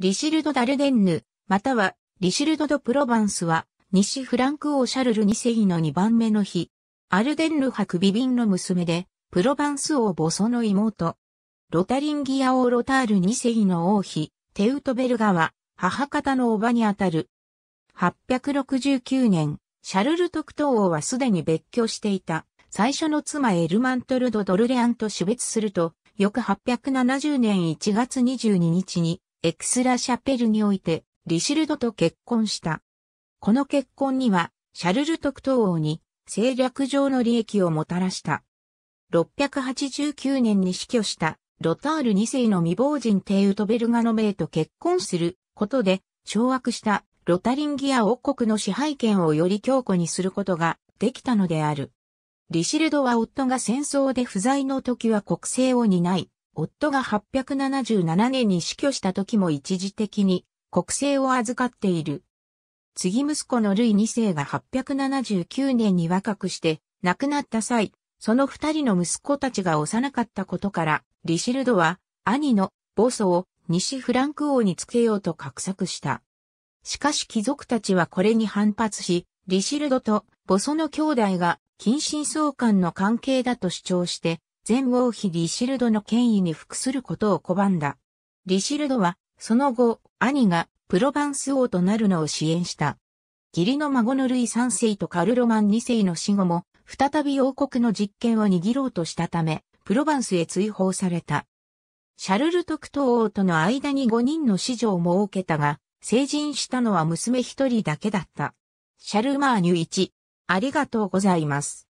リシルド・ダルデンヌ、またはリシルド・ド・プロバンスは、西フランク王シャルル2世の2番目の日、アルデンヌ博ビビンの娘で、プロバンス王ボソの妹。ロタリンギア王ロタール2世の王妃、テウトベルガは、母方の叔母にあたる。869年、シャルル特等王はすでに別居していた、最初の妻エルマントルド・ドルレアンと死別すると、翌870年1月22日に、エクスラ・シャペルにおいて、リシルドと結婚した。この結婚には、シャルル特等王に、政略上の利益をもたらした。689年に死去した、ロタール2世の未亡人テウトベルガの命と結婚することで、掌握したロタリンギア王国の支配権をより強固にすることができたのである。リシルドは夫が戦争で不在の時は国政を担い、夫が877年に死去した時も一時的に国政を預かっている。次息子のルイ2世が879年に若くして亡くなった際、その二人の息子たちが幼かったことから、リシルドは兄のボソを西フランク王につけようと画策した。しかし貴族たちはこれに反発し、リシルドとボソの兄弟が近親相関の関係だと主張して、前王妃リシルドの権威に服することを拒んだ。リシルドは、その後、兄がプロヴァンス王となるのを支援した。義理の孫のルイ3世とカルロマン2世の死後も、再び王国の実権を握ろうとしたため、プロヴァンスへ追放された。シャルル特等王との間に5人の子女を設けたが、成人したのは娘1人だけだった。シャルマーニュ1、ありがとうございます。